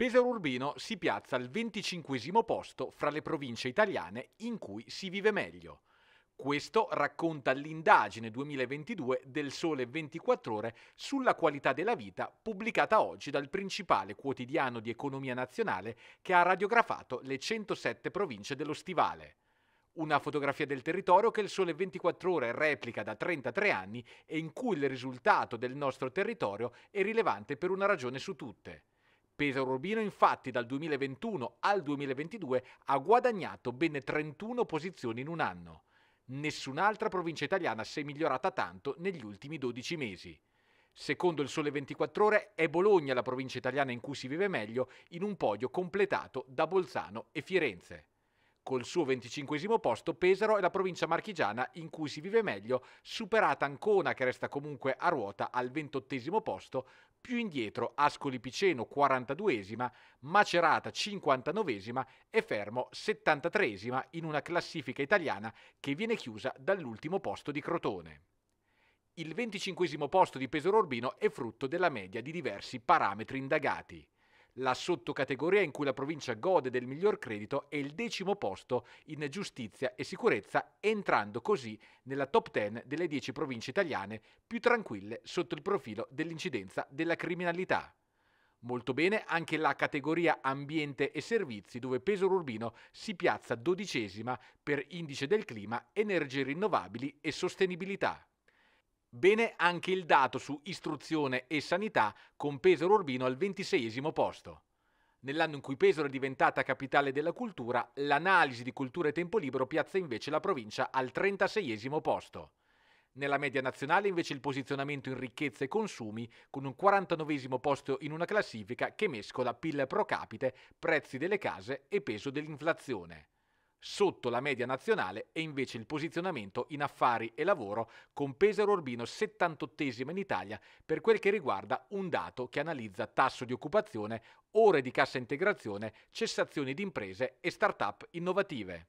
Pesaro Urbino si piazza al 25 posto fra le province italiane in cui si vive meglio. Questo racconta l'indagine 2022 del Sole 24 ore sulla qualità della vita pubblicata oggi dal principale quotidiano di economia nazionale che ha radiografato le 107 province dello Stivale. Una fotografia del territorio che il Sole 24 ore replica da 33 anni e in cui il risultato del nostro territorio è rilevante per una ragione su tutte. Pesaro Urbino infatti dal 2021 al 2022 ha guadagnato ben 31 posizioni in un anno. Nessun'altra provincia italiana si è migliorata tanto negli ultimi 12 mesi. Secondo il Sole 24 Ore è Bologna la provincia italiana in cui si vive meglio, in un podio completato da Bolzano e Firenze col suo 25 posto Pesaro è la provincia marchigiana in cui si vive meglio, superata Ancona che resta comunque a ruota al 28 posto, più indietro Ascoli Piceno 42esima, Macerata 59esima e Fermo 73esima in una classifica italiana che viene chiusa dall'ultimo posto di Crotone. Il 25 posto di Pesaro Urbino è frutto della media di diversi parametri indagati la sottocategoria in cui la provincia gode del miglior credito è il decimo posto in giustizia e sicurezza, entrando così nella top 10 delle 10 province italiane più tranquille sotto il profilo dell'incidenza della criminalità. Molto bene anche la categoria ambiente e servizi dove Pesaro Urbino si piazza dodicesima per indice del clima, energie rinnovabili e sostenibilità. Bene anche il dato su istruzione e sanità, con Pesaro Urbino al 26 posto. Nell'anno in cui Pesaro è diventata capitale della cultura, l'analisi di cultura e tempo libero piazza invece la provincia al 36 posto. Nella media nazionale invece il posizionamento in ricchezza e consumi, con un 49 posto in una classifica che mescola PIL pro capite, prezzi delle case e peso dell'inflazione sotto la media nazionale e invece il posizionamento in affari e lavoro con Pesaro Urbino 78 in Italia per quel che riguarda un dato che analizza tasso di occupazione, ore di cassa integrazione, cessazioni di imprese e start-up innovative.